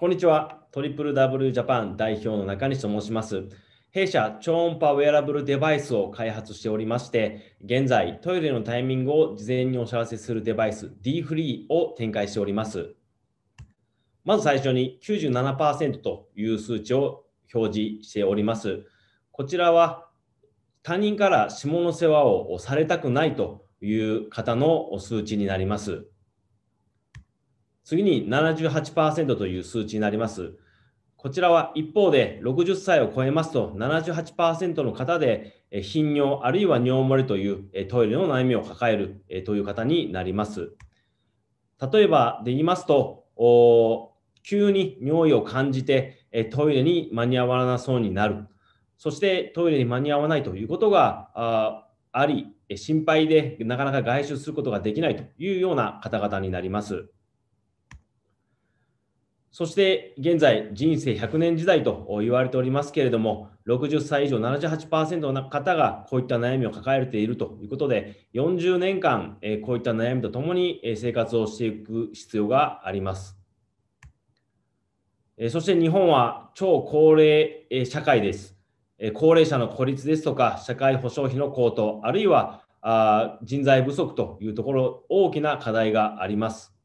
こんにちは。トリプル w ジャパン代表の中西と申します。弊社超音波ウェアラブルデバイスを開発しておりまして、現在トイレのタイミングを事前にお知らせするデバイス D フリーを展開しております。まず最初に97%という数値を表示しております。こちらは他人から下の世話をされたくないという方の数値になります。次に78%という数値になります。こちらは一方で60歳を超えますと78%の方で頻尿あるいは尿漏れというトイレの悩みを抱えるという方になります。例えばで言いますと、急に尿意を感じてトイレに間に合わなそうになる。そしてトイレに間に合わないということがあり、心配でなかなか外出することができないというような方々になります。そして現在、人生100年時代と言われておりますけれども、60歳以上78%の方がこういった悩みを抱えているということで、40年間、こういった悩みとともに生活をしていく必要があります。そして日本は超高齢社会です。高齢者の孤立ですとか、社会保障費の高騰、あるいは人材不足というところ、大きな課題があります。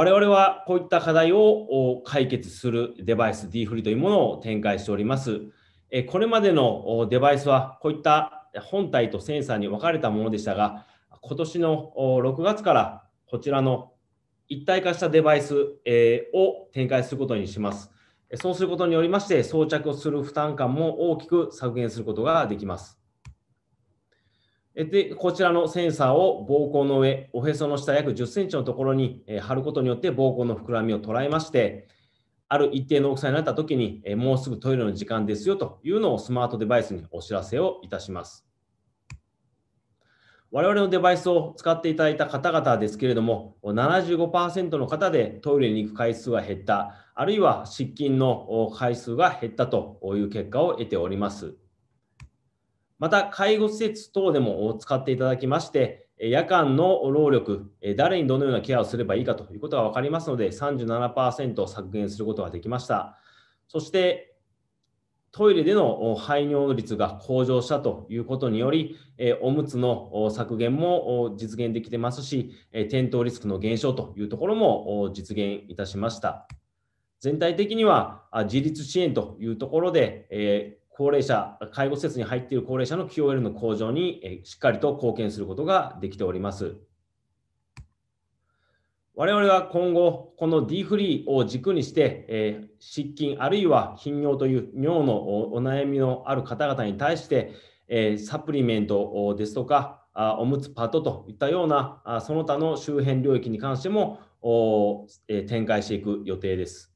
我々はこういった課題を解決するデバイス D フリというものを展開しております。これまでのデバイスはこういった本体とセンサーに分かれたものでしたが、今年の6月からこちらの一体化したデバイスを展開することにします。そうすることによりまして、装着をする負担感も大きく削減することができます。でこちらのセンサーを膀胱の上、おへその下約10センチのところに貼ることによって膀胱の膨らみを捉えまして、ある一定の大きさになった時に、もうすぐトイレの時間ですよというのをスマートデバイスにお知らせをいたします。我々のデバイスを使っていただいた方々ですけれども、75%の方でトイレに行く回数が減った、あるいは失禁の回数が減ったという結果を得ております。また介護施設等でも使っていただきまして、夜間の労力、誰にどのようなケアをすればいいかということが分かりますので、37%削減することができました。そして、トイレでの排尿率が向上したということにより、おむつの削減も実現できてますし、転倒リスクの減少というところも実現いたしました。全体的には自立支援というところで、高齢者、介護施設に入っている高齢者の QOL の向上にしっかりと貢献することができております。我々は今後、この D フリーを軸にして、え失禁あるいは頻尿という尿のお悩みのある方々に対して、えサプリメントですとか、おむつパトといったような、その他の周辺領域に関しても、え展開していく予定です。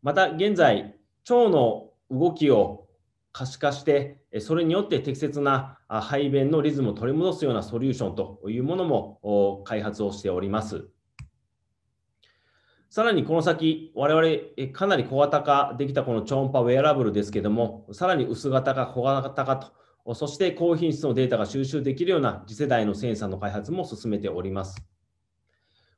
また現在、腸の動きを可視化して、それによって適切な排便のリズムを取り戻すようなソリューションというものも開発をしております。さらにこの先、我々かなり小型化できたこの超音波ウェアラブルですけども、さらに薄型化、小型化と、そして高品質のデータが収集できるような次世代のセンサーの開発も進めております。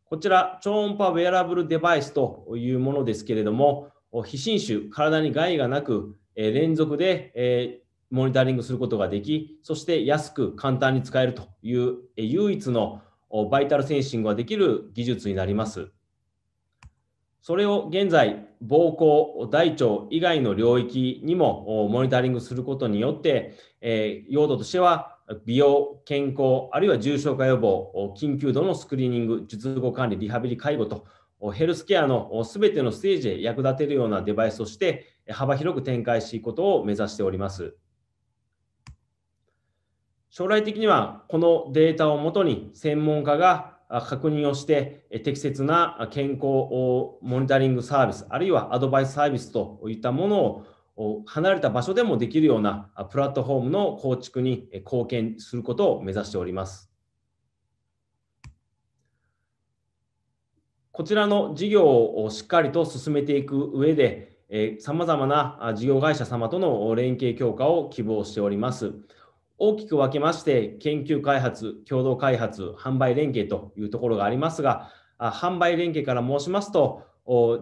こちら、超音波ウェアラブルデバイスというものですけれども、非侵襲、体に害がなく、え連続で、えモニタリングすることができ、そして安く簡単に使えるという、え唯一のバイタルセンシングができる技術になります。それを現在、膀胱、大腸以外の領域にもモニタリングすることによって、え用途としては、美容、健康、あるいは重症化予防、緊急度のスクリーニング、術後管理、リハビリ、介護とヘルスケアのすべてのステージへ役立てるようなデバイスとして幅広く展開していくことを目指しております。将来的にはこのデータをもとに専門家が確認をして適切な健康モニタリングサービスあるいはアドバイスサービスといったものを離れた場所でもできるようなプラットフォームの構築に貢献することを目指しております。こちらの事業をしっかりと進めていく上で、さまざまな事業会社様との連携強化を希望しております。大きく分けまして、研究開発、共同開発、販売連携というところがありますが、販売連携から申しますと、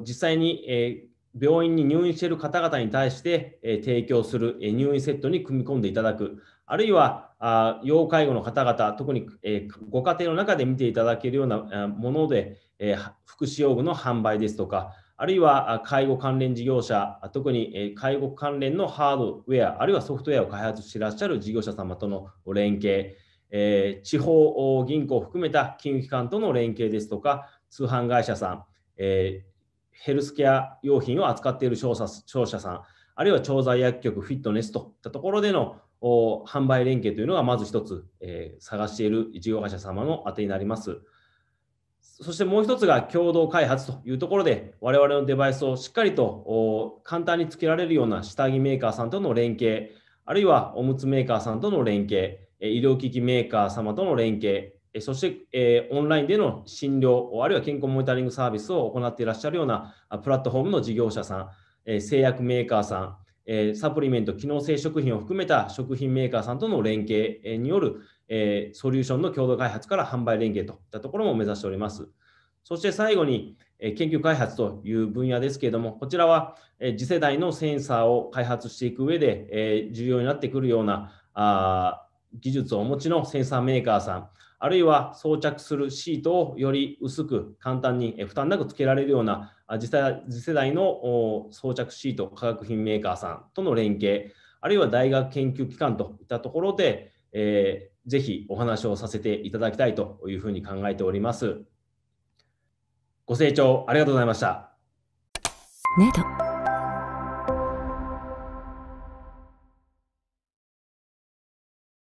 実際に病院に入院している方々に対して提供する入院セットに組み込んでいただく、あるいはあ要介護の方々、特に、えー、ご家庭の中で見ていただけるようなもので、えー、福祉用具の販売ですとか、あるいは介護関連事業者、特に介護関連のハードウェア、あるいはソフトウェアを開発していらっしゃる事業者様との連携、えー、地方銀行を含めた金融機関との連携ですとか、通販会社さん、えー、ヘルスケア用品を扱っている商社さん、あるいは調剤薬局、フィットネスといったところでの販売連携というのがまず一つ、えー、探している事業会社様のあてになります。そしてもう一つが共同開発というところで、我々のデバイスをしっかりと簡単につけられるような下着メーカーさんとの連携、あるいはおむつメーカーさんとの連携、医療機器メーカー様との連携、そしてオンラインでの診療、あるいは健康モニタリングサービスを行っていらっしゃるようなプラットフォームの事業者さん、えー、製薬メーカーさん、えー、サプリメント、機能性食品を含めた食品メーカーさんとの連携による、えソリューションの共同開発から販売連携といったところも目指しております。そして最後に、研究開発という分野ですけれども、こちらは次世代のセンサーを開発していく上で重要になってくるような技術をお持ちのセンサーメーカーさん、あるいは装着するシートをより薄く簡単に負担なくつけられるような次世代の装着シート化学品メーカーさんとの連携あるいは大学研究機関といったところで、えー、ぜひお話をさせていただきたいというふうに考えております。ご清聴ありがとうございました。